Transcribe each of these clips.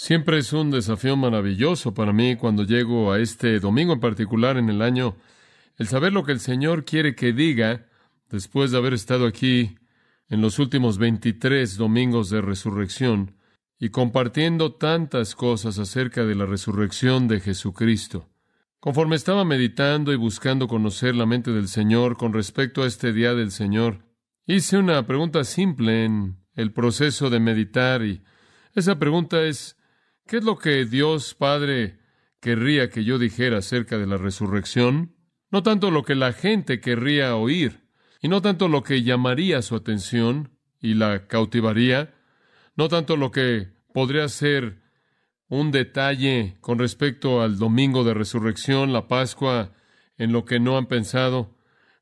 Siempre es un desafío maravilloso para mí cuando llego a este domingo en particular en el año, el saber lo que el Señor quiere que diga después de haber estado aquí en los últimos 23 domingos de resurrección y compartiendo tantas cosas acerca de la resurrección de Jesucristo. Conforme estaba meditando y buscando conocer la mente del Señor con respecto a este día del Señor, hice una pregunta simple en el proceso de meditar y esa pregunta es ¿Qué es lo que Dios Padre querría que yo dijera acerca de la resurrección? No tanto lo que la gente querría oír, y no tanto lo que llamaría su atención y la cautivaría, no tanto lo que podría ser un detalle con respecto al domingo de resurrección, la Pascua, en lo que no han pensado.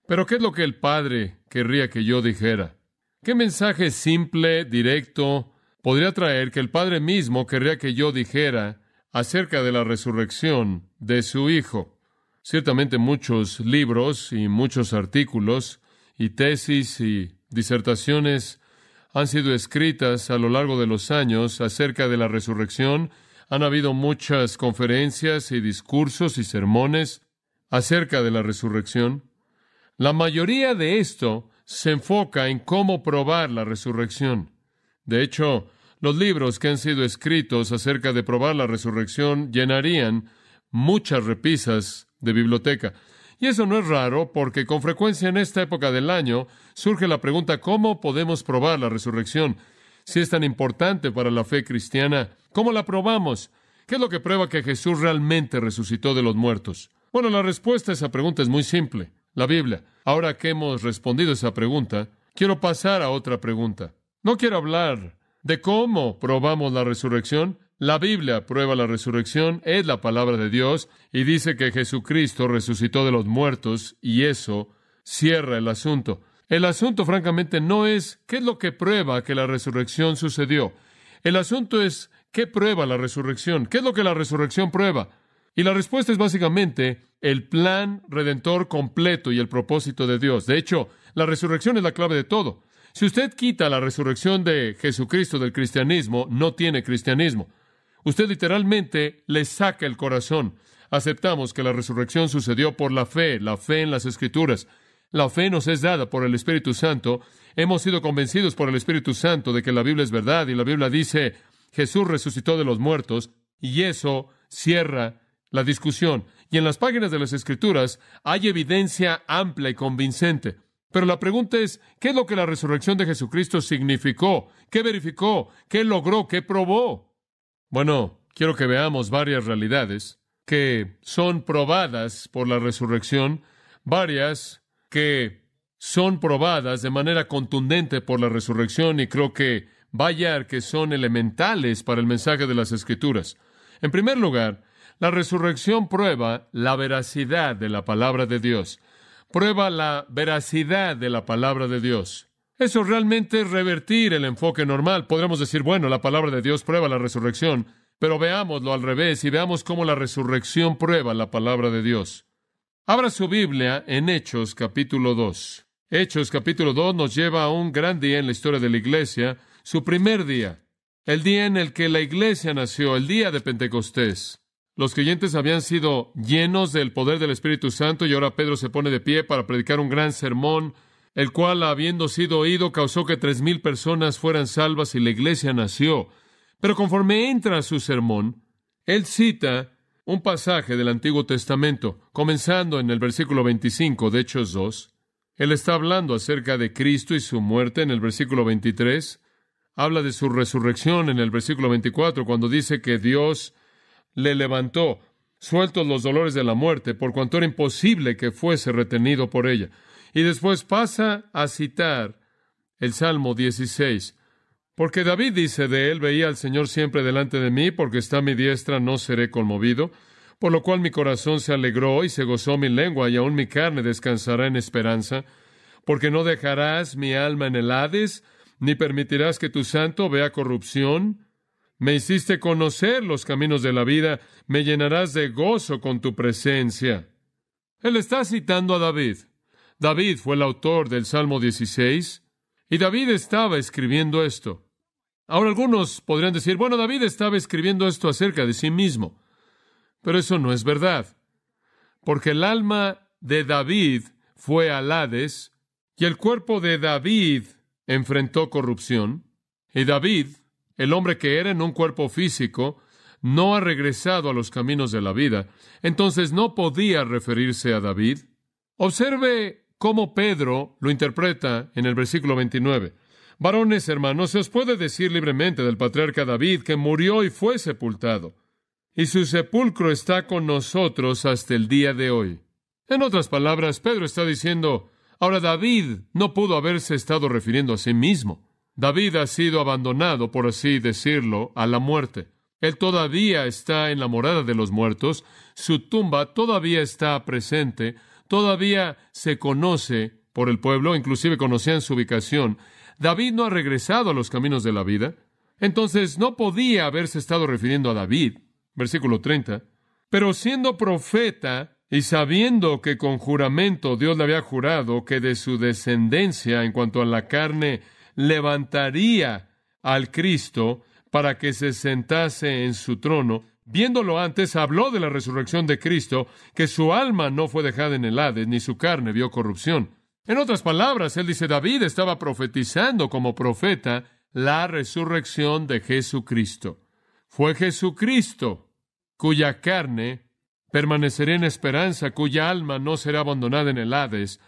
Pero ¿qué es lo que el Padre querría que yo dijera? ¿Qué mensaje simple, directo, podría traer que el Padre mismo querría que yo dijera acerca de la resurrección de su Hijo. Ciertamente muchos libros y muchos artículos y tesis y disertaciones han sido escritas a lo largo de los años acerca de la resurrección. Han habido muchas conferencias y discursos y sermones acerca de la resurrección. La mayoría de esto se enfoca en cómo probar la resurrección. De hecho, los libros que han sido escritos acerca de probar la resurrección llenarían muchas repisas de biblioteca. Y eso no es raro porque con frecuencia en esta época del año surge la pregunta ¿cómo podemos probar la resurrección? Si es tan importante para la fe cristiana, ¿cómo la probamos? ¿Qué es lo que prueba que Jesús realmente resucitó de los muertos? Bueno, la respuesta a esa pregunta es muy simple, la Biblia. Ahora que hemos respondido esa pregunta, quiero pasar a otra pregunta. No quiero hablar de cómo probamos la resurrección. La Biblia prueba la resurrección, es la palabra de Dios, y dice que Jesucristo resucitó de los muertos, y eso cierra el asunto. El asunto, francamente, no es qué es lo que prueba que la resurrección sucedió. El asunto es qué prueba la resurrección, qué es lo que la resurrección prueba. Y la respuesta es básicamente el plan redentor completo y el propósito de Dios. De hecho, la resurrección es la clave de todo. Si usted quita la resurrección de Jesucristo del cristianismo, no tiene cristianismo. Usted literalmente le saca el corazón. Aceptamos que la resurrección sucedió por la fe, la fe en las Escrituras. La fe nos es dada por el Espíritu Santo. Hemos sido convencidos por el Espíritu Santo de que la Biblia es verdad y la Biblia dice, Jesús resucitó de los muertos y eso cierra la discusión. Y en las páginas de las Escrituras hay evidencia amplia y convincente. Pero la pregunta es, ¿qué es lo que la resurrección de Jesucristo significó? ¿Qué verificó? ¿Qué logró? ¿Qué probó? Bueno, quiero que veamos varias realidades que son probadas por la resurrección, varias que son probadas de manera contundente por la resurrección y creo que vaya que son elementales para el mensaje de las Escrituras. En primer lugar, la resurrección prueba la veracidad de la palabra de Dios prueba la veracidad de la palabra de Dios. Eso realmente es revertir el enfoque normal. Podremos decir, bueno, la palabra de Dios prueba la resurrección, pero veámoslo al revés y veamos cómo la resurrección prueba la palabra de Dios. Abra su Biblia en Hechos capítulo 2. Hechos capítulo 2 nos lleva a un gran día en la historia de la iglesia, su primer día, el día en el que la iglesia nació, el día de Pentecostés. Los creyentes habían sido llenos del poder del Espíritu Santo y ahora Pedro se pone de pie para predicar un gran sermón, el cual, habiendo sido oído, causó que tres mil personas fueran salvas y la iglesia nació. Pero conforme entra su sermón, él cita un pasaje del Antiguo Testamento, comenzando en el versículo 25 de Hechos 2. Él está hablando acerca de Cristo y su muerte en el versículo 23. Habla de su resurrección en el versículo 24, cuando dice que Dios le levantó, sueltos los dolores de la muerte, por cuanto era imposible que fuese retenido por ella. Y después pasa a citar el Salmo 16, porque David dice de él, veía al Señor siempre delante de mí, porque está mi diestra, no seré conmovido, por lo cual mi corazón se alegró y se gozó mi lengua, y aun mi carne descansará en esperanza, porque no dejarás mi alma en el Hades, ni permitirás que tu santo vea corrupción. Me hiciste conocer los caminos de la vida, me llenarás de gozo con tu presencia. Él está citando a David. David fue el autor del Salmo 16 y David estaba escribiendo esto. Ahora algunos podrían decir, bueno, David estaba escribiendo esto acerca de sí mismo, pero eso no es verdad, porque el alma de David fue al Hades y el cuerpo de David enfrentó corrupción y David el hombre que era en un cuerpo físico no ha regresado a los caminos de la vida, entonces no podía referirse a David. Observe cómo Pedro lo interpreta en el versículo 29. Varones, hermanos, se os puede decir libremente del patriarca David que murió y fue sepultado, y su sepulcro está con nosotros hasta el día de hoy. En otras palabras, Pedro está diciendo, ahora David no pudo haberse estado refiriendo a sí mismo. David ha sido abandonado, por así decirlo, a la muerte. Él todavía está en la morada de los muertos, su tumba todavía está presente, todavía se conoce por el pueblo, inclusive conocían su ubicación. David no ha regresado a los caminos de la vida, entonces no podía haberse estado refiriendo a David, versículo 30. Pero siendo profeta y sabiendo que con juramento Dios le había jurado que de su descendencia en cuanto a la carne levantaría al Cristo para que se sentase en su trono. Viéndolo antes, habló de la resurrección de Cristo, que su alma no fue dejada en el Hades, ni su carne vio corrupción. En otras palabras, él dice, David estaba profetizando como profeta la resurrección de Jesucristo. Fue Jesucristo cuya carne permanecería en esperanza, cuya alma no será abandonada en el Hades,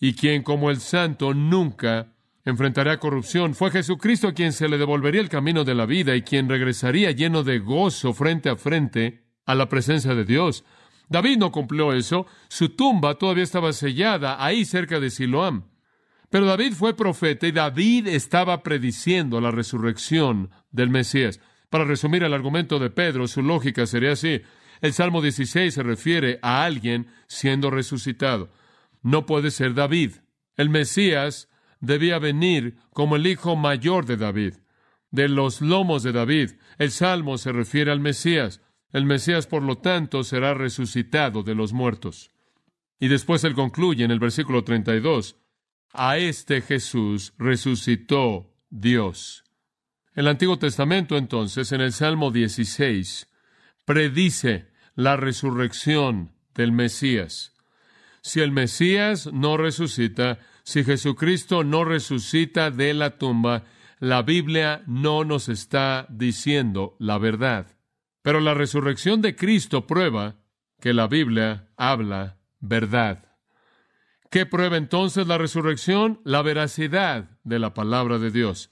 y quien como el santo nunca enfrentaría corrupción. Fue Jesucristo quien se le devolvería el camino de la vida y quien regresaría lleno de gozo frente a frente a la presencia de Dios. David no cumplió eso. Su tumba todavía estaba sellada ahí cerca de Siloam. Pero David fue profeta y David estaba prediciendo la resurrección del Mesías. Para resumir el argumento de Pedro, su lógica sería así. El Salmo 16 se refiere a alguien siendo resucitado. No puede ser David. El Mesías debía venir como el hijo mayor de David. De los lomos de David, el Salmo se refiere al Mesías. El Mesías, por lo tanto, será resucitado de los muertos. Y después él concluye en el versículo 32, a este Jesús resucitó Dios. El Antiguo Testamento, entonces, en el Salmo 16, predice la resurrección del Mesías. Si el Mesías no resucita, si Jesucristo no resucita de la tumba, la Biblia no nos está diciendo la verdad. Pero la resurrección de Cristo prueba que la Biblia habla verdad. ¿Qué prueba entonces la resurrección? La veracidad de la palabra de Dios.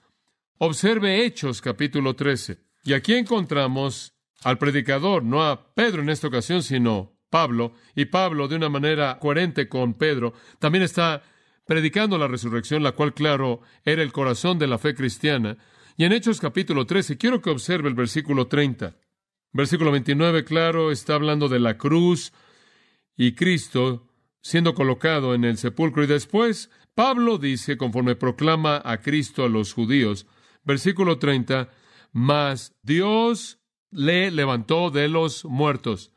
Observe Hechos capítulo 13. Y aquí encontramos al predicador, no a Pedro en esta ocasión, sino Pablo. Y Pablo, de una manera coherente con Pedro, también está predicando la resurrección, la cual, claro, era el corazón de la fe cristiana. Y en Hechos capítulo 13, quiero que observe el versículo 30. Versículo 29, claro, está hablando de la cruz y Cristo siendo colocado en el sepulcro. Y después Pablo dice, conforme proclama a Cristo a los judíos, versículo 30, mas Dios le levantó de los muertos.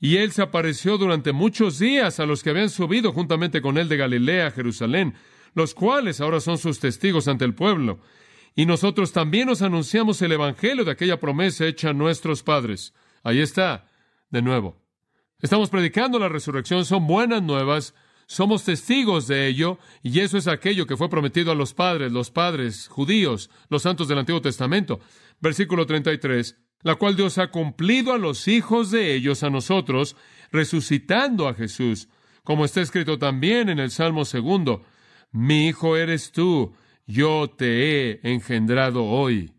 Y él se apareció durante muchos días a los que habían subido juntamente con él de Galilea a Jerusalén, los cuales ahora son sus testigos ante el pueblo. Y nosotros también nos anunciamos el Evangelio de aquella promesa hecha a nuestros padres. Ahí está, de nuevo. Estamos predicando la resurrección, son buenas nuevas, somos testigos de ello, y eso es aquello que fue prometido a los padres, los padres judíos, los santos del Antiguo Testamento. Versículo 33 la cual Dios ha cumplido a los hijos de ellos, a nosotros, resucitando a Jesús, como está escrito también en el Salmo segundo, mi hijo eres tú, yo te he engendrado hoy.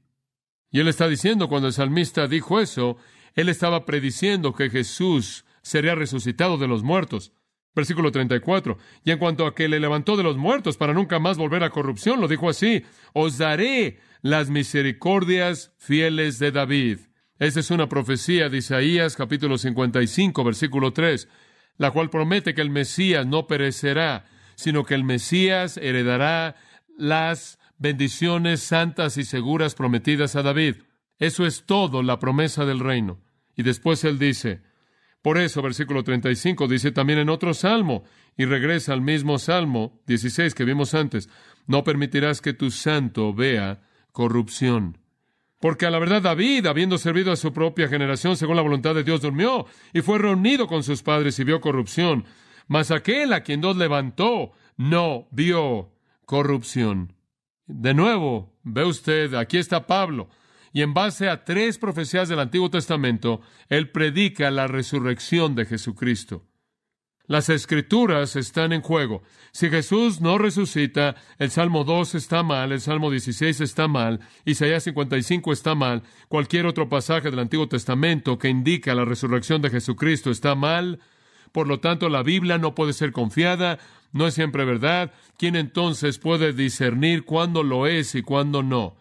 Y él está diciendo, cuando el salmista dijo eso, él estaba prediciendo que Jesús sería resucitado de los muertos. Versículo 34. Y en cuanto a que le levantó de los muertos para nunca más volver a corrupción, lo dijo así, os daré las misericordias fieles de David. Esta es una profecía de Isaías capítulo 55, versículo 3, la cual promete que el Mesías no perecerá, sino que el Mesías heredará las bendiciones santas y seguras prometidas a David. Eso es todo la promesa del reino. Y después él dice, por eso, versículo 35 dice también en otro salmo, y regresa al mismo salmo 16 que vimos antes, no permitirás que tu santo vea corrupción. Porque a la verdad David, habiendo servido a su propia generación según la voluntad de Dios, durmió y fue reunido con sus padres y vio corrupción. Mas aquel a quien Dios levantó no vio corrupción. De nuevo, ve usted, aquí está Pablo. Y en base a tres profecías del Antiguo Testamento, él predica la resurrección de Jesucristo. Las escrituras están en juego. Si Jesús no resucita, el Salmo 2 está mal, el Salmo 16 está mal, Isaías 55 está mal, cualquier otro pasaje del Antiguo Testamento que indica la resurrección de Jesucristo está mal. Por lo tanto, la Biblia no puede ser confiada, no es siempre verdad. ¿Quién entonces puede discernir cuándo lo es y cuándo no?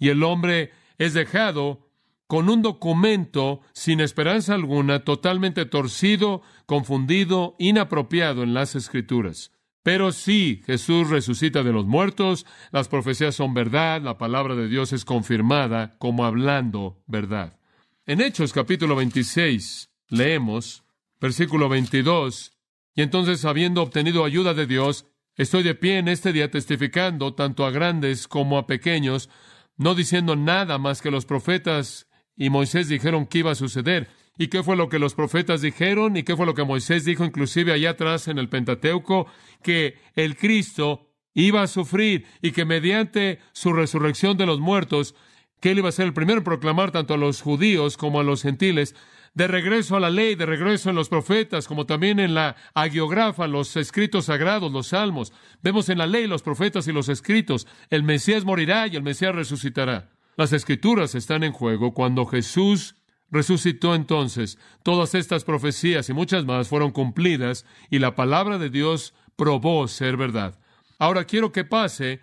Y el hombre es dejado con un documento sin esperanza alguna, totalmente torcido, confundido, inapropiado en las escrituras. Pero sí, Jesús resucita de los muertos, las profecías son verdad, la palabra de Dios es confirmada como hablando verdad. En Hechos capítulo 26 leemos versículo 22, y entonces habiendo obtenido ayuda de Dios, estoy de pie en este día testificando tanto a grandes como a pequeños, no diciendo nada más que los profetas y Moisés dijeron qué iba a suceder. ¿Y qué fue lo que los profetas dijeron? ¿Y qué fue lo que Moisés dijo inclusive allá atrás en el Pentateuco? Que el Cristo iba a sufrir y que mediante su resurrección de los muertos, que él iba a ser el primero en proclamar tanto a los judíos como a los gentiles, de regreso a la ley, de regreso en los profetas, como también en la agiografa, los escritos sagrados, los salmos. Vemos en la ley los profetas y los escritos, el Mesías morirá y el Mesías resucitará. Las escrituras están en juego cuando Jesús resucitó entonces. Todas estas profecías y muchas más fueron cumplidas y la palabra de Dios probó ser verdad. Ahora quiero que pase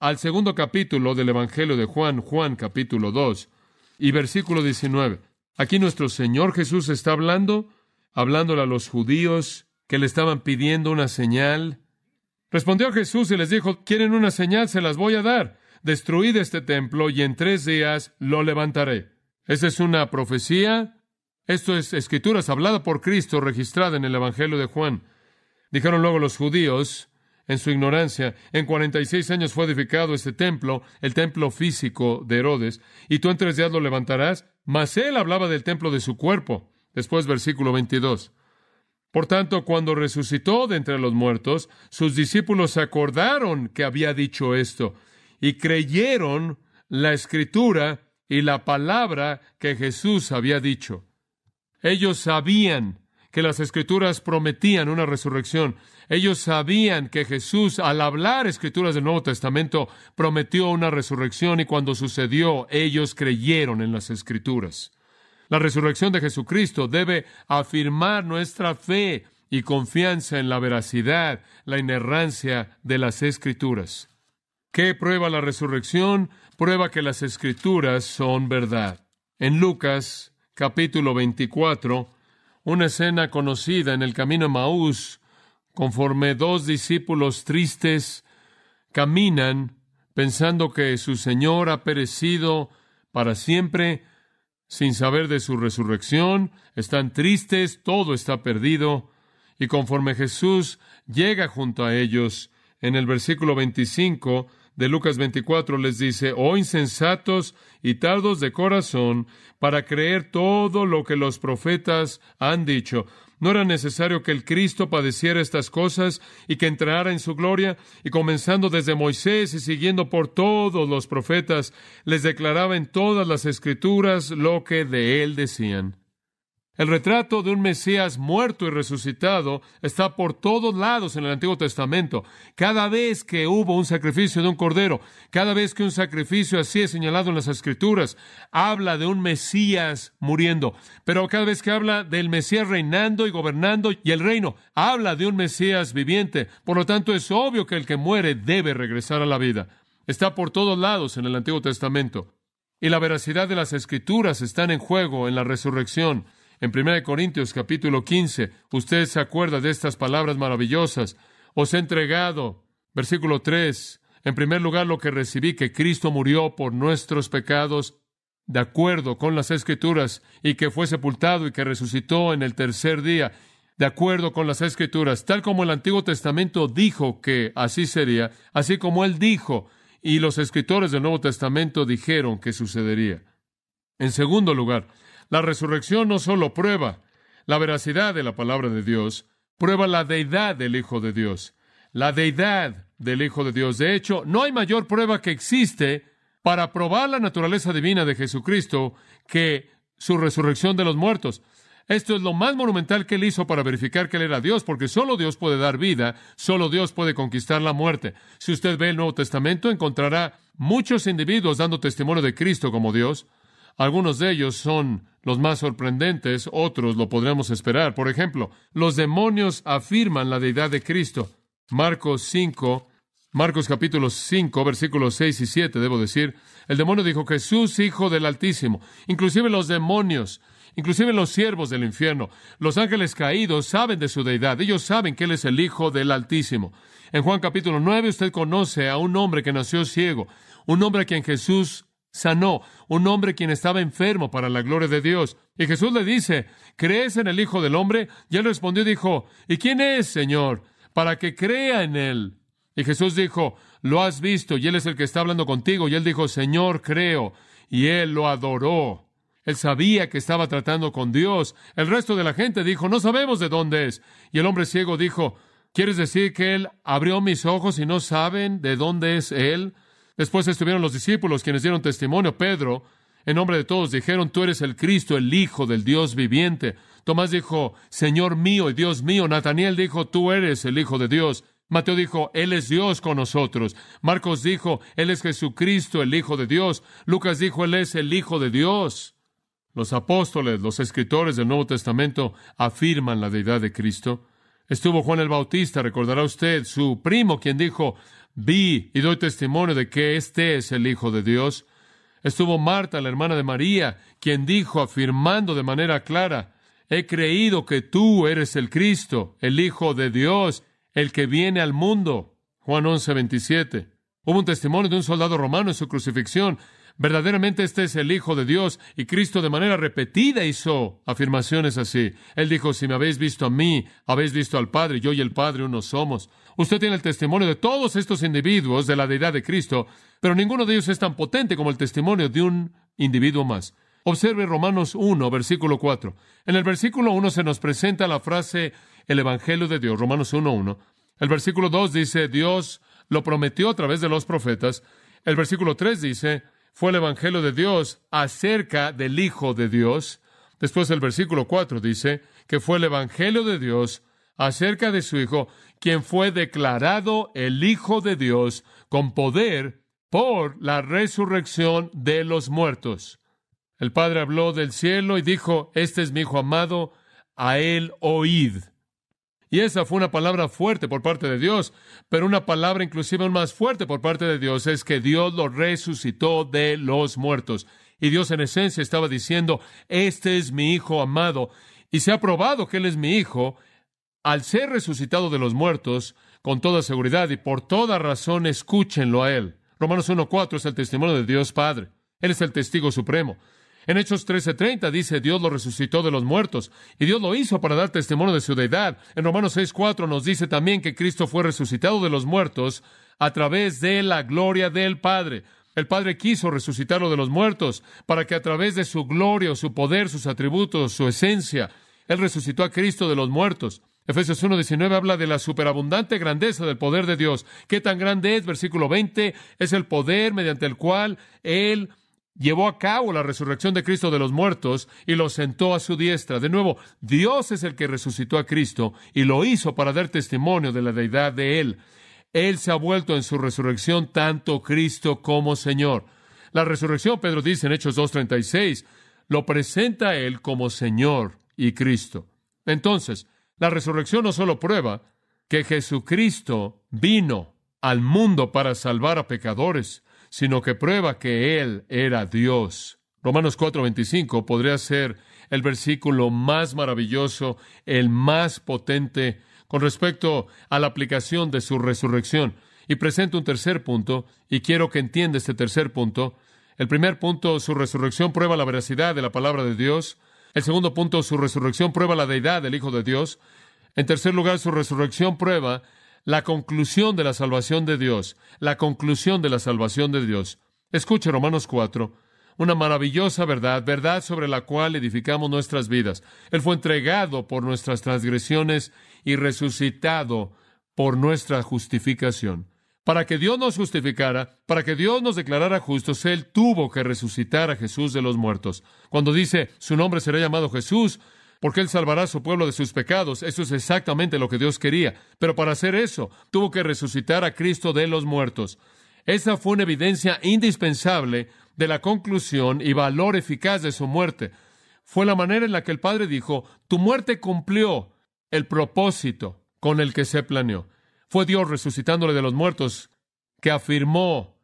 al segundo capítulo del Evangelio de Juan, Juan capítulo 2 y versículo 19. Aquí nuestro Señor Jesús está hablando, hablándole a los judíos que le estaban pidiendo una señal. Respondió Jesús y les dijo, quieren una señal, se las voy a dar destruid este templo y en tres días lo levantaré. Esa es una profecía. Esto es escrituras hablada por Cristo, registrada en el Evangelio de Juan. Dijeron luego los judíos, en su ignorancia, en cuarenta y seis años fue edificado este templo, el templo físico de Herodes, y tú en tres días lo levantarás. Mas él hablaba del templo de su cuerpo. Después, versículo 22. Por tanto, cuando resucitó de entre los muertos, sus discípulos acordaron que había dicho esto, y creyeron la escritura y la palabra que Jesús había dicho. Ellos sabían que las escrituras prometían una resurrección. Ellos sabían que Jesús, al hablar escrituras del Nuevo Testamento, prometió una resurrección y cuando sucedió, ellos creyeron en las escrituras. La resurrección de Jesucristo debe afirmar nuestra fe y confianza en la veracidad, la inerrancia de las escrituras. ¿Qué prueba la resurrección? Prueba que las escrituras son verdad. En Lucas capítulo 24, una escena conocida en el camino de Maús, conforme dos discípulos tristes caminan pensando que su Señor ha perecido para siempre, sin saber de su resurrección, están tristes, todo está perdido, y conforme Jesús llega junto a ellos, en el versículo 25, de Lucas 24 les dice, oh insensatos y tardos de corazón, para creer todo lo que los profetas han dicho. ¿No era necesario que el Cristo padeciera estas cosas y que entrara en su gloria? Y comenzando desde Moisés y siguiendo por todos los profetas, les declaraba en todas las escrituras lo que de él decían. El retrato de un Mesías muerto y resucitado está por todos lados en el Antiguo Testamento. Cada vez que hubo un sacrificio de un cordero, cada vez que un sacrificio así es señalado en las Escrituras, habla de un Mesías muriendo. Pero cada vez que habla del Mesías reinando y gobernando y el reino, habla de un Mesías viviente. Por lo tanto, es obvio que el que muere debe regresar a la vida. Está por todos lados en el Antiguo Testamento. Y la veracidad de las Escrituras están en juego en la resurrección en 1 Corintios capítulo 15, usted se acuerda de estas palabras maravillosas. Os he entregado, versículo 3, en primer lugar lo que recibí, que Cristo murió por nuestros pecados, de acuerdo con las escrituras, y que fue sepultado y que resucitó en el tercer día, de acuerdo con las escrituras, tal como el Antiguo Testamento dijo que así sería, así como él dijo, y los escritores del Nuevo Testamento dijeron que sucedería. En segundo lugar, la resurrección no solo prueba la veracidad de la palabra de Dios, prueba la deidad del Hijo de Dios, la deidad del Hijo de Dios. De hecho, no hay mayor prueba que existe para probar la naturaleza divina de Jesucristo que su resurrección de los muertos. Esto es lo más monumental que él hizo para verificar que él era Dios, porque solo Dios puede dar vida, solo Dios puede conquistar la muerte. Si usted ve el Nuevo Testamento, encontrará muchos individuos dando testimonio de Cristo como Dios. Algunos de ellos son los más sorprendentes, otros lo podremos esperar. Por ejemplo, los demonios afirman la deidad de Cristo. Marcos 5, Marcos capítulo 5, versículos 6 y 7, debo decir, el demonio dijo, Jesús, Hijo del Altísimo. Inclusive los demonios, inclusive los siervos del infierno, los ángeles caídos saben de su deidad, ellos saben que Él es el Hijo del Altísimo. En Juan capítulo 9 usted conoce a un hombre que nació ciego, un hombre a quien Jesús sanó un hombre quien estaba enfermo para la gloria de Dios. Y Jesús le dice, ¿crees en el Hijo del Hombre? Y él respondió dijo, ¿y quién es, Señor? Para que crea en él. Y Jesús dijo, lo has visto, y él es el que está hablando contigo. Y él dijo, Señor, creo. Y él lo adoró. Él sabía que estaba tratando con Dios. El resto de la gente dijo, no sabemos de dónde es. Y el hombre ciego dijo, ¿quieres decir que él abrió mis ojos y no saben de dónde es él? Después estuvieron los discípulos quienes dieron testimonio. Pedro, en nombre de todos, dijeron, tú eres el Cristo, el Hijo del Dios viviente. Tomás dijo, Señor mío y Dios mío. Nataniel dijo, tú eres el Hijo de Dios. Mateo dijo, Él es Dios con nosotros. Marcos dijo, Él es Jesucristo, el Hijo de Dios. Lucas dijo, Él es el Hijo de Dios. Los apóstoles, los escritores del Nuevo Testamento afirman la deidad de Cristo. Estuvo Juan el Bautista, recordará usted, su primo, quien dijo, Vi y doy testimonio de que este es el Hijo de Dios. Estuvo Marta, la hermana de María, quien dijo, afirmando de manera clara, He creído que tú eres el Cristo, el Hijo de Dios, el que viene al mundo. Juan 11, 27. Hubo un testimonio de un soldado romano en su crucifixión. Verdaderamente este es el Hijo de Dios y Cristo de manera repetida hizo afirmaciones así. Él dijo, si me habéis visto a mí, habéis visto al Padre, yo y el Padre uno somos. Usted tiene el testimonio de todos estos individuos de la deidad de Cristo, pero ninguno de ellos es tan potente como el testimonio de un individuo más. Observe Romanos 1, versículo 4. En el versículo 1 se nos presenta la frase el Evangelio de Dios, Romanos 1, 1. El versículo 2 dice, Dios lo prometió a través de los profetas. El versículo 3 dice, fue el Evangelio de Dios acerca del Hijo de Dios. Después el versículo 4 dice que fue el Evangelio de Dios acerca de su Hijo quien fue declarado el Hijo de Dios con poder por la resurrección de los muertos. El Padre habló del cielo y dijo, Este es mi Hijo amado, a él oíd. Y esa fue una palabra fuerte por parte de Dios, pero una palabra inclusive más fuerte por parte de Dios es que Dios lo resucitó de los muertos. Y Dios en esencia estaba diciendo, este es mi Hijo amado, y se ha probado que Él es mi Hijo, al ser resucitado de los muertos, con toda seguridad y por toda razón escúchenlo a Él. Romanos 1.4 es el testimonio de Dios Padre. Él es el testigo supremo. En Hechos 13:30 dice, Dios lo resucitó de los muertos, y Dios lo hizo para dar testimonio de su deidad. En Romanos 6:4 nos dice también que Cristo fue resucitado de los muertos a través de la gloria del Padre. El Padre quiso resucitarlo de los muertos para que a través de su gloria, su poder, sus atributos, su esencia, Él resucitó a Cristo de los muertos. Efesios 1.19 habla de la superabundante grandeza del poder de Dios. ¿Qué tan grande es? Versículo 20 es el poder mediante el cual Él llevó a cabo la resurrección de Cristo de los muertos y lo sentó a su diestra. De nuevo, Dios es el que resucitó a Cristo y lo hizo para dar testimonio de la deidad de Él. Él se ha vuelto en su resurrección tanto Cristo como Señor. La resurrección, Pedro dice en Hechos 2.36, lo presenta Él como Señor y Cristo. Entonces, la resurrección no solo prueba que Jesucristo vino al mundo para salvar a pecadores, sino que prueba que Él era Dios. Romanos 4:25 podría ser el versículo más maravilloso, el más potente con respecto a la aplicación de su resurrección. Y presento un tercer punto, y quiero que entienda este tercer punto. El primer punto, su resurrección prueba la veracidad de la palabra de Dios. El segundo punto, su resurrección prueba la deidad del Hijo de Dios. En tercer lugar, su resurrección prueba la conclusión de la salvación de Dios, la conclusión de la salvación de Dios. Escuche Romanos 4, una maravillosa verdad, verdad sobre la cual edificamos nuestras vidas. Él fue entregado por nuestras transgresiones y resucitado por nuestra justificación. Para que Dios nos justificara, para que Dios nos declarara justos, Él tuvo que resucitar a Jesús de los muertos. Cuando dice, su nombre será llamado Jesús, porque Él salvará a su pueblo de sus pecados, eso es exactamente lo que Dios quería. Pero para hacer eso, tuvo que resucitar a Cristo de los muertos. Esa fue una evidencia indispensable de la conclusión y valor eficaz de su muerte. Fue la manera en la que el Padre dijo, tu muerte cumplió el propósito con el que se planeó. Fue Dios resucitándole de los muertos que afirmó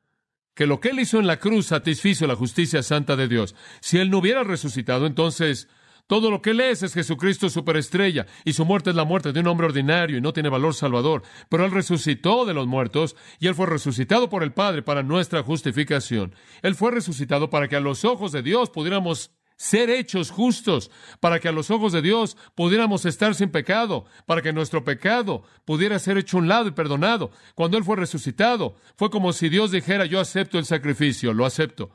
que lo que él hizo en la cruz satisfizo la justicia santa de Dios. Si él no hubiera resucitado, entonces todo lo que él es es Jesucristo superestrella, y su muerte es la muerte de un hombre ordinario y no tiene valor salvador. Pero él resucitó de los muertos y él fue resucitado por el Padre para nuestra justificación. Él fue resucitado para que a los ojos de Dios pudiéramos ser hechos justos, para que a los ojos de Dios pudiéramos estar sin pecado, para que nuestro pecado pudiera ser hecho un lado y perdonado. Cuando Él fue resucitado, fue como si Dios dijera, yo acepto el sacrificio, lo acepto.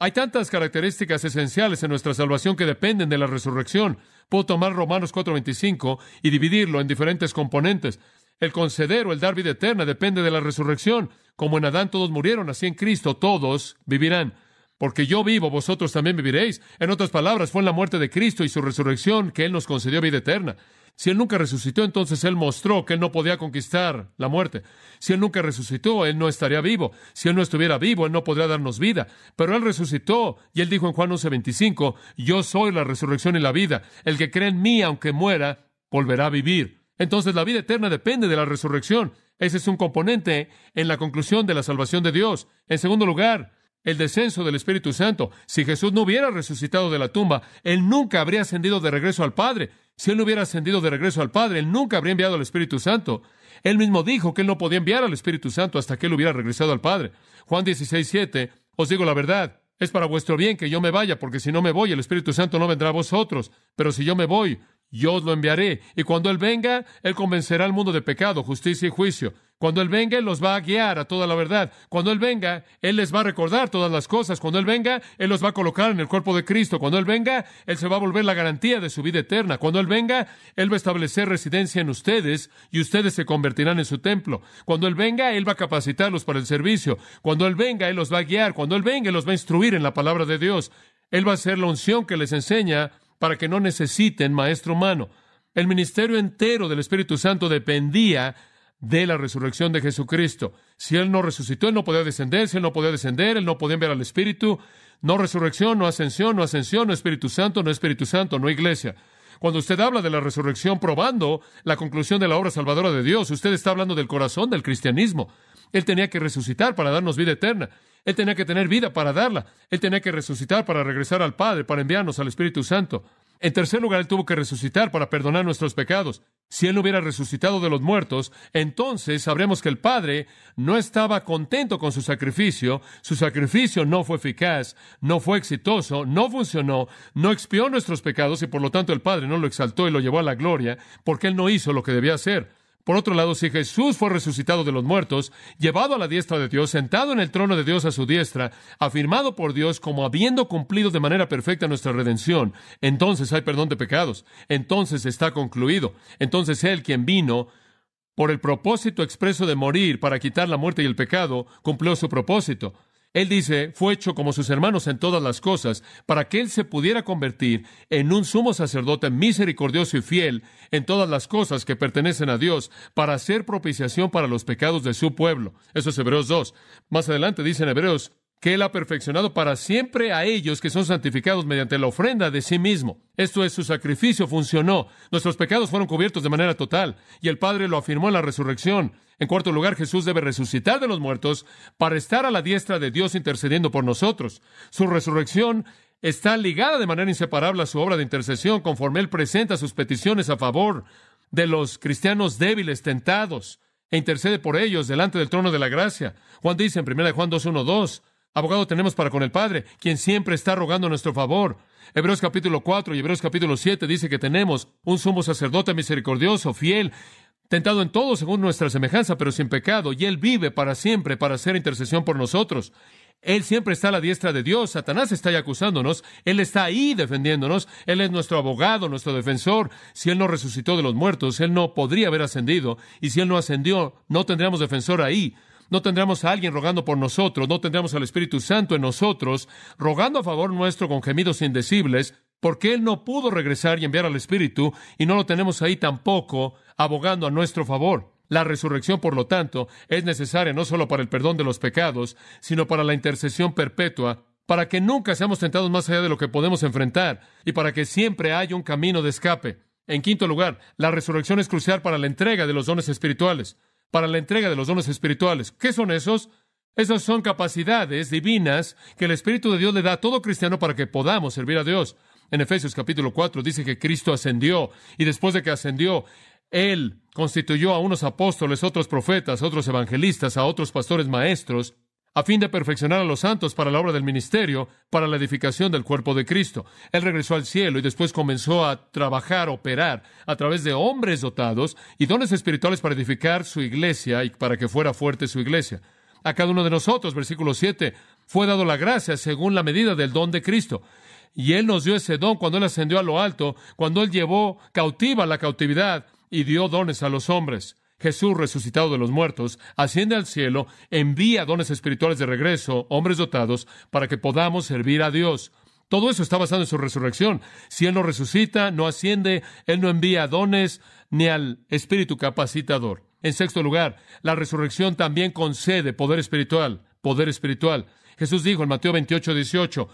Hay tantas características esenciales en nuestra salvación que dependen de la resurrección. Puedo tomar Romanos 4:25 y dividirlo en diferentes componentes. El conceder o el dar vida eterna depende de la resurrección. Como en Adán todos murieron, así en Cristo todos vivirán. Porque yo vivo, vosotros también viviréis. En otras palabras, fue en la muerte de Cristo y su resurrección que Él nos concedió vida eterna. Si Él nunca resucitó, entonces Él mostró que Él no podía conquistar la muerte. Si Él nunca resucitó, Él no estaría vivo. Si Él no estuviera vivo, Él no podría darnos vida. Pero Él resucitó y Él dijo en Juan 11:25, yo soy la resurrección y la vida. El que cree en mí, aunque muera, volverá a vivir. Entonces la vida eterna depende de la resurrección. Ese es un componente en la conclusión de la salvación de Dios. En segundo lugar, el descenso del Espíritu Santo. Si Jesús no hubiera resucitado de la tumba, Él nunca habría ascendido de regreso al Padre. Si Él no hubiera ascendido de regreso al Padre, Él nunca habría enviado al Espíritu Santo. Él mismo dijo que Él no podía enviar al Espíritu Santo hasta que Él hubiera regresado al Padre. Juan 16, 7, os digo la verdad, es para vuestro bien que yo me vaya, porque si no me voy, el Espíritu Santo no vendrá a vosotros. Pero si yo me voy, yo lo enviaré, y cuando Él venga, Él convencerá al mundo de pecado, justicia y juicio. Cuando Él venga, Él los va a guiar a toda la verdad. Cuando Él venga, Él les va a recordar todas las cosas. Cuando Él venga, Él los va a colocar en el cuerpo de Cristo. Cuando Él venga, Él se va a volver la garantía de su vida eterna. Cuando Él venga, Él va a establecer residencia en ustedes y ustedes se convertirán en su templo. Cuando Él venga, Él va a capacitarlos para el servicio. Cuando Él venga, Él los va a guiar. Cuando Él venga, Él los va a instruir en la palabra de Dios. Él va a ser la unción que les enseña para que no necesiten maestro humano. El ministerio entero del Espíritu Santo dependía de la resurrección de Jesucristo. Si Él no resucitó, Él no podía descender, si Él no podía descender, Él no podía enviar al Espíritu. No resurrección, no ascensión, no ascensión, no Espíritu Santo, no Espíritu Santo, no iglesia. Cuando usted habla de la resurrección probando la conclusión de la obra salvadora de Dios, usted está hablando del corazón del cristianismo. Él tenía que resucitar para darnos vida eterna. Él tenía que tener vida para darla. Él tenía que resucitar para regresar al Padre, para enviarnos al Espíritu Santo. En tercer lugar, Él tuvo que resucitar para perdonar nuestros pecados. Si Él no hubiera resucitado de los muertos, entonces sabremos que el Padre no estaba contento con su sacrificio, su sacrificio no fue eficaz, no fue exitoso, no funcionó, no expió nuestros pecados y por lo tanto el Padre no lo exaltó y lo llevó a la gloria porque Él no hizo lo que debía hacer. Por otro lado, si Jesús fue resucitado de los muertos, llevado a la diestra de Dios, sentado en el trono de Dios a su diestra, afirmado por Dios como habiendo cumplido de manera perfecta nuestra redención, entonces hay perdón de pecados, entonces está concluido, entonces Él quien vino por el propósito expreso de morir para quitar la muerte y el pecado, cumplió su propósito. Él dice, fue hecho como sus hermanos en todas las cosas, para que Él se pudiera convertir en un sumo sacerdote misericordioso y fiel en todas las cosas que pertenecen a Dios, para hacer propiciación para los pecados de su pueblo. Eso es Hebreos 2. Más adelante dice Hebreos que Él ha perfeccionado para siempre a ellos que son santificados mediante la ofrenda de sí mismo. Esto es, su sacrificio funcionó. Nuestros pecados fueron cubiertos de manera total, y el Padre lo afirmó en la resurrección. En cuarto lugar, Jesús debe resucitar de los muertos para estar a la diestra de Dios intercediendo por nosotros. Su resurrección está ligada de manera inseparable a su obra de intercesión, conforme Él presenta sus peticiones a favor de los cristianos débiles, tentados, e intercede por ellos delante del trono de la gracia. Juan dice en 1 Juan 2.1.2, Abogado tenemos para con el Padre, quien siempre está rogando nuestro favor. Hebreos capítulo 4 y Hebreos capítulo 7 dice que tenemos un sumo sacerdote misericordioso, fiel, tentado en todo según nuestra semejanza, pero sin pecado, y Él vive para siempre para hacer intercesión por nosotros. Él siempre está a la diestra de Dios, Satanás está ahí acusándonos, Él está ahí defendiéndonos, Él es nuestro abogado, nuestro defensor. Si Él no resucitó de los muertos, Él no podría haber ascendido, y si Él no ascendió, no tendríamos defensor ahí no tendremos a alguien rogando por nosotros, no tendremos al Espíritu Santo en nosotros, rogando a favor nuestro con gemidos indecibles, porque Él no pudo regresar y enviar al Espíritu, y no lo tenemos ahí tampoco, abogando a nuestro favor. La resurrección, por lo tanto, es necesaria no solo para el perdón de los pecados, sino para la intercesión perpetua, para que nunca seamos tentados más allá de lo que podemos enfrentar, y para que siempre haya un camino de escape. En quinto lugar, la resurrección es crucial para la entrega de los dones espirituales para la entrega de los dones espirituales. ¿Qué son esos? Esas son capacidades divinas que el Espíritu de Dios le da a todo cristiano para que podamos servir a Dios. En Efesios capítulo 4 dice que Cristo ascendió y después de que ascendió, Él constituyó a unos apóstoles, otros profetas, otros evangelistas, a otros pastores maestros a fin de perfeccionar a los santos para la obra del ministerio, para la edificación del cuerpo de Cristo. Él regresó al cielo y después comenzó a trabajar, operar a través de hombres dotados y dones espirituales para edificar su iglesia y para que fuera fuerte su iglesia. A cada uno de nosotros, versículo 7, fue dado la gracia según la medida del don de Cristo. Y Él nos dio ese don cuando Él ascendió a lo alto, cuando Él llevó cautiva la cautividad y dio dones a los hombres. Jesús resucitado de los muertos, asciende al cielo, envía dones espirituales de regreso, hombres dotados, para que podamos servir a Dios. Todo eso está basado en su resurrección. Si Él no resucita, no asciende, Él no envía dones ni al Espíritu capacitador. En sexto lugar, la resurrección también concede poder espiritual, poder espiritual. Jesús dijo en Mateo 28, 18,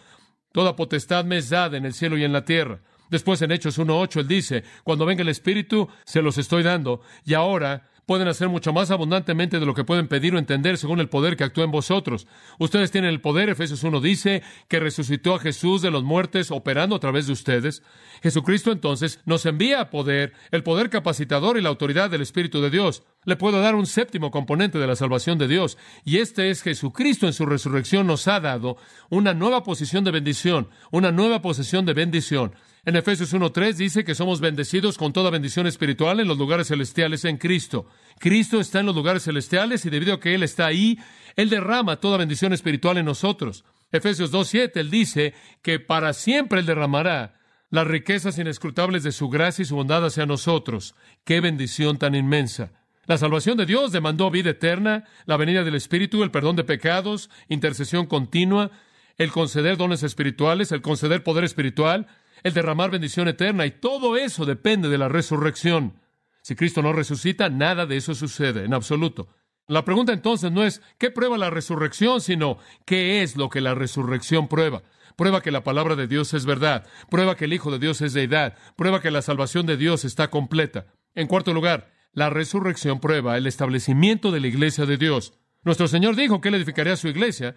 Toda potestad me es dada en el cielo y en la tierra. Después en Hechos 1.8 él dice, cuando venga el Espíritu, se los estoy dando. Y ahora pueden hacer mucho más abundantemente de lo que pueden pedir o entender según el poder que actúa en vosotros. Ustedes tienen el poder, Efesios 1 dice, que resucitó a Jesús de los muertes operando a través de ustedes. Jesucristo entonces nos envía poder, el poder capacitador y la autoridad del Espíritu de Dios. Le puedo dar un séptimo componente de la salvación de Dios, y este es Jesucristo en su resurrección nos ha dado una nueva posición de bendición, una nueva posición de bendición. En Efesios 1.3 dice que somos bendecidos con toda bendición espiritual en los lugares celestiales en Cristo. Cristo está en los lugares celestiales y debido a que Él está ahí, Él derrama toda bendición espiritual en nosotros. Efesios 2.7, Él dice que para siempre Él derramará las riquezas inescrutables de su gracia y su bondad hacia nosotros. ¡Qué bendición tan inmensa! La salvación de Dios demandó vida eterna, la venida del Espíritu, el perdón de pecados, intercesión continua, el conceder dones espirituales, el conceder poder espiritual, el derramar bendición eterna, y todo eso depende de la resurrección. Si Cristo no resucita, nada de eso sucede, en absoluto. La pregunta entonces no es qué prueba la resurrección, sino qué es lo que la resurrección prueba. Prueba que la palabra de Dios es verdad, prueba que el Hijo de Dios es deidad, prueba que la salvación de Dios está completa. En cuarto lugar, la resurrección prueba el establecimiento de la iglesia de Dios. Nuestro Señor dijo que él edificaría su iglesia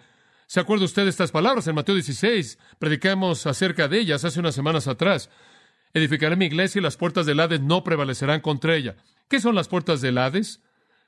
¿Se acuerda usted de estas palabras en Mateo 16? Predicamos acerca de ellas hace unas semanas atrás. Edificaré mi iglesia y las puertas del Hades no prevalecerán contra ella. ¿Qué son las puertas del Hades?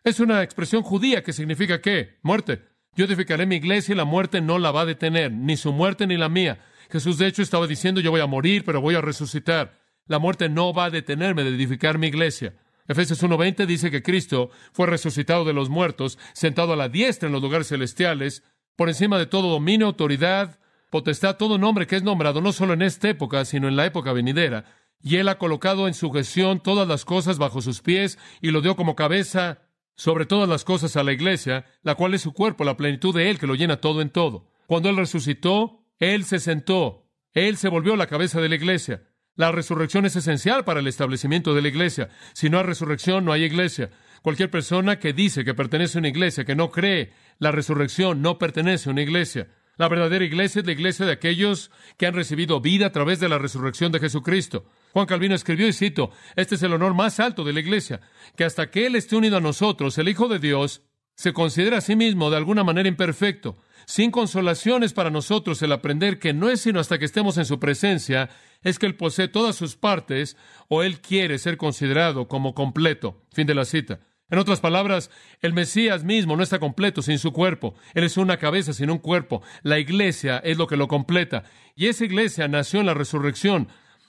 Es una expresión judía que significa qué? Muerte. Yo edificaré mi iglesia y la muerte no la va a detener, ni su muerte ni la mía. Jesús de hecho estaba diciendo yo voy a morir, pero voy a resucitar. La muerte no va a detenerme de edificar mi iglesia. Efesios 1.20 dice que Cristo fue resucitado de los muertos, sentado a la diestra en los lugares celestiales, por encima de todo dominio, autoridad, potestad, todo nombre que es nombrado, no solo en esta época, sino en la época venidera. Y Él ha colocado en gestión todas las cosas bajo sus pies y lo dio como cabeza sobre todas las cosas a la iglesia, la cual es su cuerpo, la plenitud de Él que lo llena todo en todo. Cuando Él resucitó, Él se sentó, Él se volvió la cabeza de la iglesia. La resurrección es esencial para el establecimiento de la iglesia. Si no hay resurrección, no hay iglesia. Cualquier persona que dice que pertenece a una iglesia, que no cree la resurrección, no pertenece a una iglesia. La verdadera iglesia es la iglesia de aquellos que han recibido vida a través de la resurrección de Jesucristo. Juan Calvino escribió, y cito, este es el honor más alto de la iglesia, que hasta que Él esté unido a nosotros, el Hijo de Dios, se considera a sí mismo de alguna manera imperfecto. Sin consolaciones para nosotros el aprender que no es sino hasta que estemos en su presencia, es que Él posee todas sus partes o Él quiere ser considerado como completo. Fin de la cita. En otras palabras, el Mesías mismo no está completo sin su cuerpo. Él es una cabeza sin un cuerpo. La iglesia es lo que lo completa. Y esa iglesia nació en la resurrección.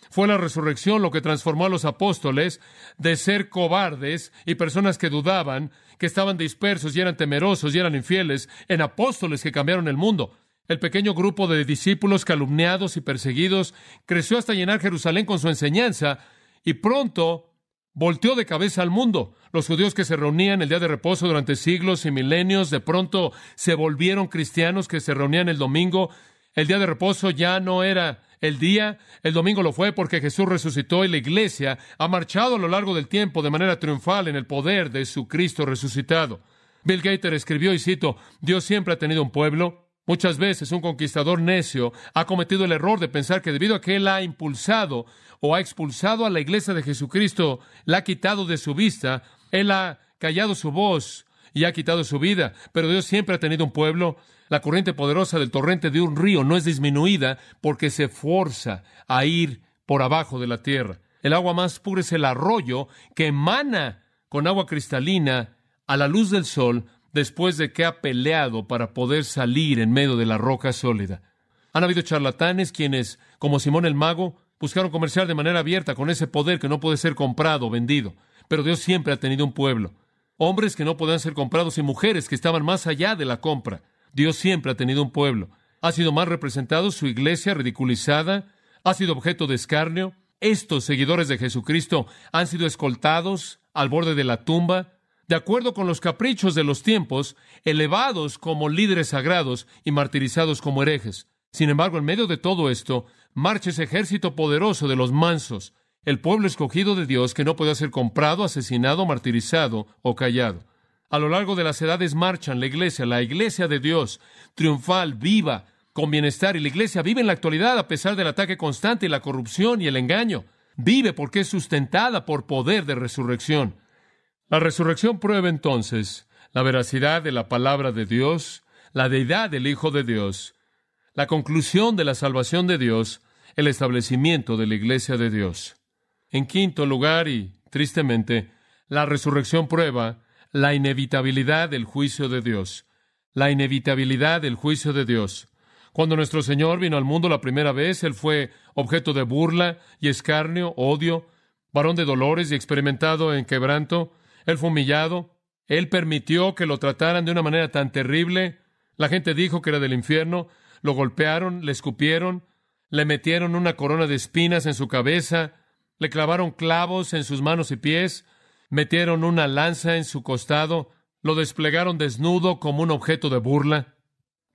Fue la resurrección lo que transformó a los apóstoles de ser cobardes y personas que dudaban, que estaban dispersos y eran temerosos y eran infieles, en apóstoles que cambiaron el mundo. El pequeño grupo de discípulos calumniados y perseguidos creció hasta llenar Jerusalén con su enseñanza y pronto volteó de cabeza al mundo. Los judíos que se reunían el día de reposo durante siglos y milenios, de pronto se volvieron cristianos que se reunían el domingo. El día de reposo ya no era el día, el domingo lo fue porque Jesús resucitó y la iglesia ha marchado a lo largo del tiempo de manera triunfal en el poder de su Cristo resucitado. Bill Gator escribió, y cito, Dios siempre ha tenido un pueblo, Muchas veces un conquistador necio ha cometido el error de pensar que debido a que él ha impulsado o ha expulsado a la iglesia de Jesucristo, la ha quitado de su vista, él ha callado su voz y ha quitado su vida. Pero Dios siempre ha tenido un pueblo. La corriente poderosa del torrente de un río no es disminuida porque se fuerza a ir por abajo de la tierra. El agua más pura es el arroyo que emana con agua cristalina a la luz del sol después de que ha peleado para poder salir en medio de la roca sólida. Han habido charlatanes quienes, como Simón el Mago, buscaron comerciar de manera abierta con ese poder que no puede ser comprado o vendido. Pero Dios siempre ha tenido un pueblo. Hombres que no podían ser comprados y mujeres que estaban más allá de la compra. Dios siempre ha tenido un pueblo. Ha sido mal representado su iglesia ridiculizada, ha sido objeto de escarnio. Estos seguidores de Jesucristo han sido escoltados al borde de la tumba, de acuerdo con los caprichos de los tiempos, elevados como líderes sagrados y martirizados como herejes. Sin embargo, en medio de todo esto, marcha ese ejército poderoso de los mansos, el pueblo escogido de Dios que no puede ser comprado, asesinado, martirizado o callado. A lo largo de las edades marchan la iglesia, la iglesia de Dios, triunfal, viva, con bienestar, y la iglesia vive en la actualidad a pesar del ataque constante y la corrupción y el engaño. Vive porque es sustentada por poder de resurrección. La resurrección prueba entonces la veracidad de la palabra de Dios, la deidad del Hijo de Dios, la conclusión de la salvación de Dios, el establecimiento de la iglesia de Dios. En quinto lugar, y tristemente, la resurrección prueba la inevitabilidad del juicio de Dios. La inevitabilidad del juicio de Dios. Cuando nuestro Señor vino al mundo la primera vez, Él fue objeto de burla y escarnio, odio, varón de dolores y experimentado en quebranto, él fue humillado. Él permitió que lo trataran de una manera tan terrible. La gente dijo que era del infierno. Lo golpearon, le escupieron, le metieron una corona de espinas en su cabeza, le clavaron clavos en sus manos y pies, metieron una lanza en su costado, lo desplegaron desnudo como un objeto de burla.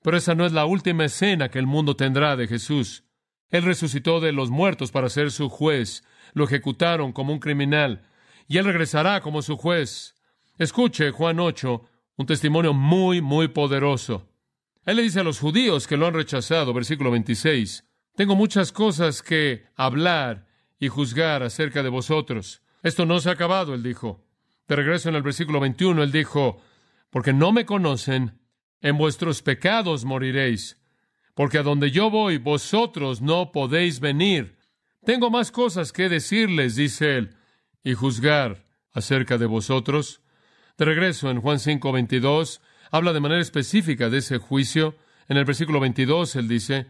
Pero esa no es la última escena que el mundo tendrá de Jesús. Él resucitó de los muertos para ser su juez, lo ejecutaron como un criminal, y Él regresará como su juez. Escuche Juan 8, un testimonio muy, muy poderoso. Él le dice a los judíos que lo han rechazado, versículo 26, Tengo muchas cosas que hablar y juzgar acerca de vosotros. Esto no se ha acabado, él dijo. De regreso en el versículo 21, él dijo, Porque no me conocen, en vuestros pecados moriréis, porque a donde yo voy, vosotros no podéis venir. Tengo más cosas que decirles, dice él, y juzgar acerca de vosotros. De regreso en Juan 5, 22, habla de manera específica de ese juicio. En el versículo 22 él dice,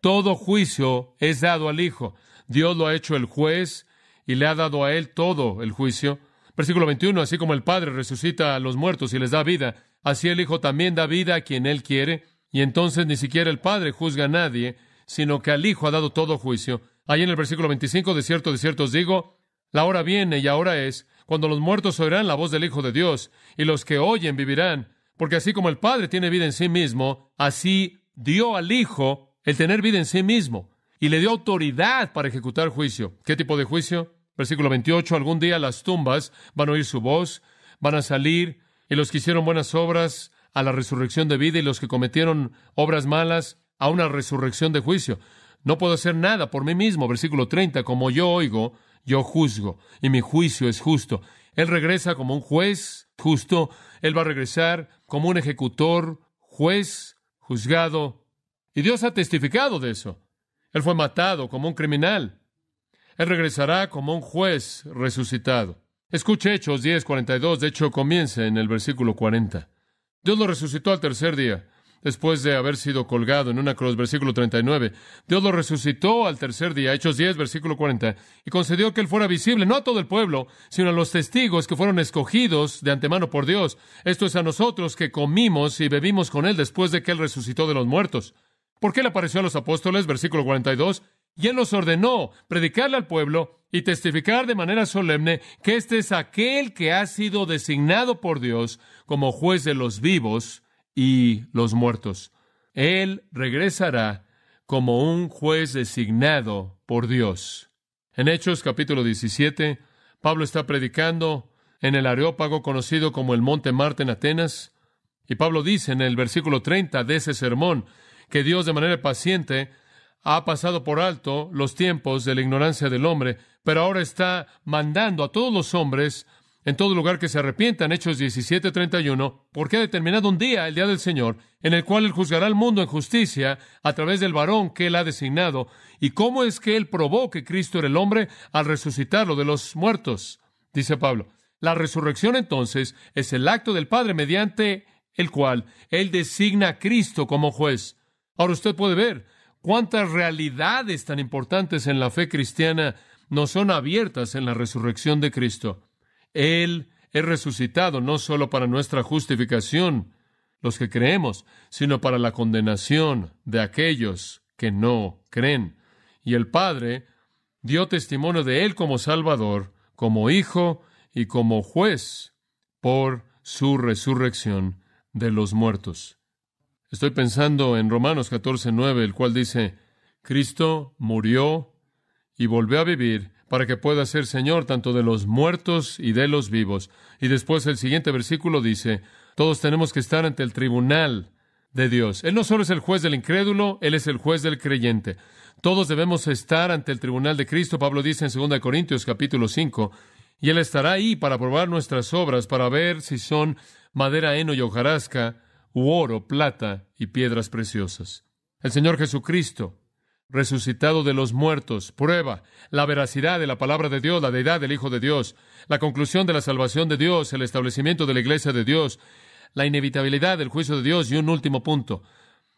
todo juicio es dado al Hijo. Dios lo ha hecho el juez y le ha dado a él todo el juicio. Versículo 21, así como el Padre resucita a los muertos y les da vida, así el Hijo también da vida a quien él quiere, y entonces ni siquiera el Padre juzga a nadie, sino que al Hijo ha dado todo juicio. Ahí en el versículo 25, de cierto, de cierto os digo, la hora viene y ahora es cuando los muertos oirán la voz del Hijo de Dios, y los que oyen vivirán, porque así como el Padre tiene vida en sí mismo, así dio al Hijo el tener vida en sí mismo, y le dio autoridad para ejecutar juicio. ¿Qué tipo de juicio? Versículo 28, algún día las tumbas van a oír su voz, van a salir, y los que hicieron buenas obras a la resurrección de vida, y los que cometieron obras malas a una resurrección de juicio. No puedo hacer nada por mí mismo. Versículo 30, como yo oigo, yo juzgo, y mi juicio es justo. Él regresa como un juez justo, Él va a regresar como un ejecutor, juez, juzgado. Y Dios ha testificado de eso. Él fue matado como un criminal. Él regresará como un juez resucitado. Escuche Hechos 10:42, de hecho comienza en el versículo 40. Dios lo resucitó al tercer día después de haber sido colgado en una cruz, versículo 39. Dios lo resucitó al tercer día, Hechos 10, versículo 40, y concedió que él fuera visible, no a todo el pueblo, sino a los testigos que fueron escogidos de antemano por Dios. Esto es a nosotros que comimos y bebimos con él después de que él resucitó de los muertos. ¿Por qué le apareció a los apóstoles? Versículo 42. Y él los ordenó predicarle al pueblo y testificar de manera solemne que este es aquel que ha sido designado por Dios como juez de los vivos y los muertos. Él regresará como un juez designado por Dios. En Hechos capítulo 17, Pablo está predicando en el areópago conocido como el Monte Marte en Atenas, y Pablo dice en el versículo 30 de ese sermón que Dios de manera paciente ha pasado por alto los tiempos de la ignorancia del hombre, pero ahora está mandando a todos los hombres en todo lugar que se arrepientan, Hechos 17:31, porque ha determinado un día, el día del Señor, en el cual Él juzgará al mundo en justicia a través del varón que Él ha designado. ¿Y cómo es que Él probó que Cristo era el hombre al resucitarlo de los muertos? Dice Pablo. La resurrección entonces es el acto del Padre mediante el cual Él designa a Cristo como juez. Ahora usted puede ver cuántas realidades tan importantes en la fe cristiana no son abiertas en la resurrección de Cristo. Él es resucitado no solo para nuestra justificación, los que creemos, sino para la condenación de aquellos que no creen. Y el Padre dio testimonio de Él como Salvador, como Hijo y como juez por su resurrección de los muertos. Estoy pensando en Romanos 14, el cual dice, Cristo murió y volvió a vivir para que pueda ser Señor tanto de los muertos y de los vivos. Y después el siguiente versículo dice, todos tenemos que estar ante el tribunal de Dios. Él no solo es el juez del incrédulo, Él es el juez del creyente. Todos debemos estar ante el tribunal de Cristo, Pablo dice en 2 Corintios capítulo 5, y Él estará ahí para probar nuestras obras, para ver si son madera, heno y hojarasca, u oro, plata y piedras preciosas. El Señor Jesucristo resucitado de los muertos, prueba la veracidad de la palabra de Dios, la deidad del Hijo de Dios, la conclusión de la salvación de Dios, el establecimiento de la iglesia de Dios, la inevitabilidad del juicio de Dios y un último punto,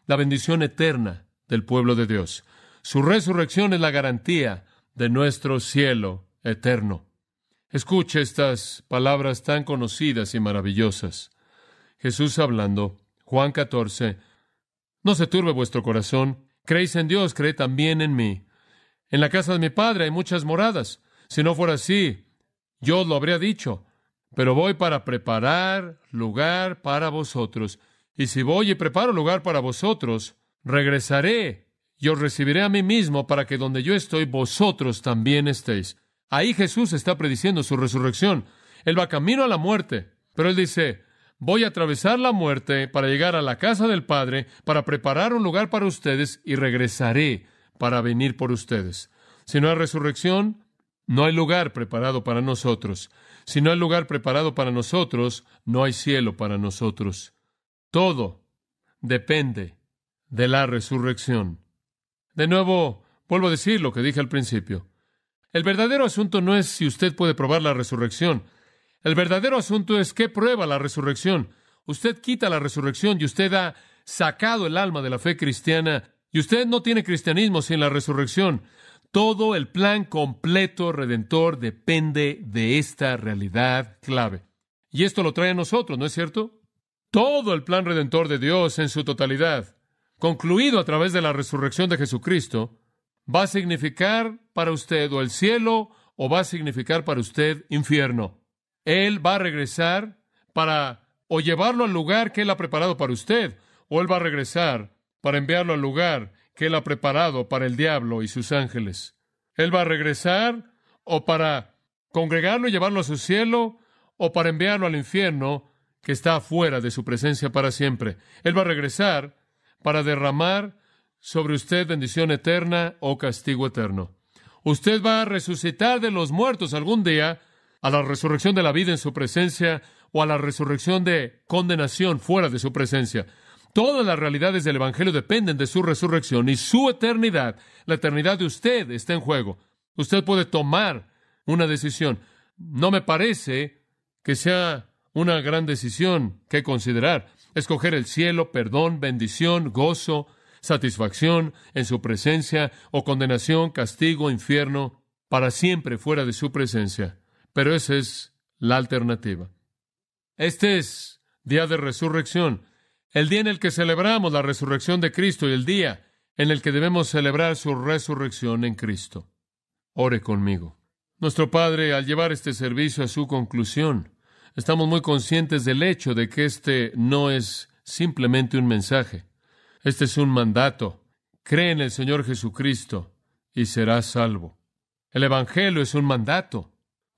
la bendición eterna del pueblo de Dios. Su resurrección es la garantía de nuestro cielo eterno. Escuche estas palabras tan conocidas y maravillosas. Jesús hablando, Juan 14, No se turbe vuestro corazón, Creéis en Dios, cree también en mí. En la casa de mi padre hay muchas moradas. Si no fuera así, yo os lo habría dicho. Pero voy para preparar lugar para vosotros. Y si voy y preparo lugar para vosotros, regresaré y os recibiré a mí mismo para que donde yo estoy, vosotros también estéis. Ahí Jesús está prediciendo su resurrección. Él va camino a la muerte, pero él dice, Voy a atravesar la muerte para llegar a la casa del Padre, para preparar un lugar para ustedes y regresaré para venir por ustedes. Si no hay resurrección, no hay lugar preparado para nosotros. Si no hay lugar preparado para nosotros, no hay cielo para nosotros. Todo depende de la resurrección. De nuevo, vuelvo a decir lo que dije al principio. El verdadero asunto no es si usted puede probar la resurrección, el verdadero asunto es qué prueba la resurrección. Usted quita la resurrección y usted ha sacado el alma de la fe cristiana y usted no tiene cristianismo sin la resurrección. Todo el plan completo redentor depende de esta realidad clave. Y esto lo trae a nosotros, ¿no es cierto? Todo el plan redentor de Dios en su totalidad, concluido a través de la resurrección de Jesucristo, va a significar para usted o el cielo o va a significar para usted infierno. Él va a regresar para o llevarlo al lugar que Él ha preparado para usted, o Él va a regresar para enviarlo al lugar que Él ha preparado para el diablo y sus ángeles. Él va a regresar o para congregarlo y llevarlo a su cielo, o para enviarlo al infierno que está fuera de su presencia para siempre. Él va a regresar para derramar sobre usted bendición eterna o castigo eterno. Usted va a resucitar de los muertos algún día a la resurrección de la vida en su presencia o a la resurrección de condenación fuera de su presencia. Todas las realidades del Evangelio dependen de su resurrección y su eternidad, la eternidad de usted, está en juego. Usted puede tomar una decisión. No me parece que sea una gran decisión que considerar. Escoger el cielo, perdón, bendición, gozo, satisfacción en su presencia o condenación, castigo, infierno, para siempre fuera de su presencia. Pero esa es la alternativa. Este es día de resurrección, el día en el que celebramos la resurrección de Cristo y el día en el que debemos celebrar su resurrección en Cristo. Ore conmigo. Nuestro Padre, al llevar este servicio a su conclusión, estamos muy conscientes del hecho de que este no es simplemente un mensaje, este es un mandato. Cree en el Señor Jesucristo y serás salvo. El Evangelio es un mandato.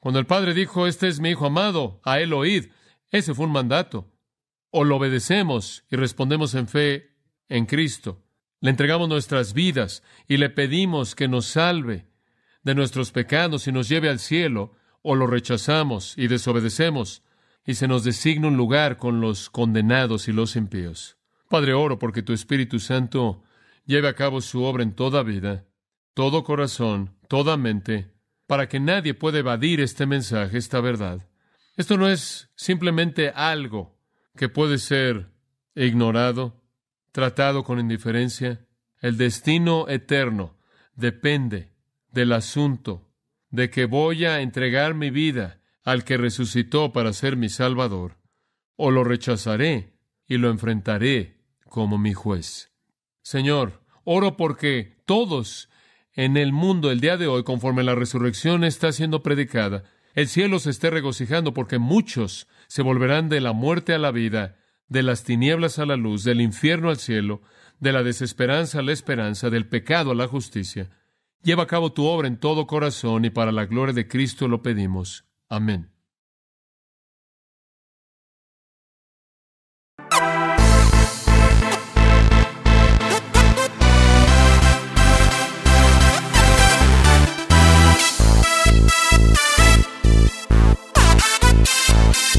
Cuando el Padre dijo, este es mi Hijo amado, a él oíd, ese fue un mandato. O lo obedecemos y respondemos en fe en Cristo. Le entregamos nuestras vidas y le pedimos que nos salve de nuestros pecados y nos lleve al cielo, o lo rechazamos y desobedecemos, y se nos designa un lugar con los condenados y los impíos. Padre, oro porque tu Espíritu Santo lleve a cabo su obra en toda vida, todo corazón, toda mente, para que nadie pueda evadir este mensaje, esta verdad. Esto no es simplemente algo que puede ser ignorado, tratado con indiferencia. El destino eterno depende del asunto de que voy a entregar mi vida al que resucitó para ser mi Salvador, o lo rechazaré y lo enfrentaré como mi juez. Señor, oro porque todos en el mundo el día de hoy, conforme la resurrección está siendo predicada, el cielo se esté regocijando porque muchos se volverán de la muerte a la vida, de las tinieblas a la luz, del infierno al cielo, de la desesperanza a la esperanza, del pecado a la justicia. Lleva a cabo tu obra en todo corazón y para la gloria de Cristo lo pedimos. Amén.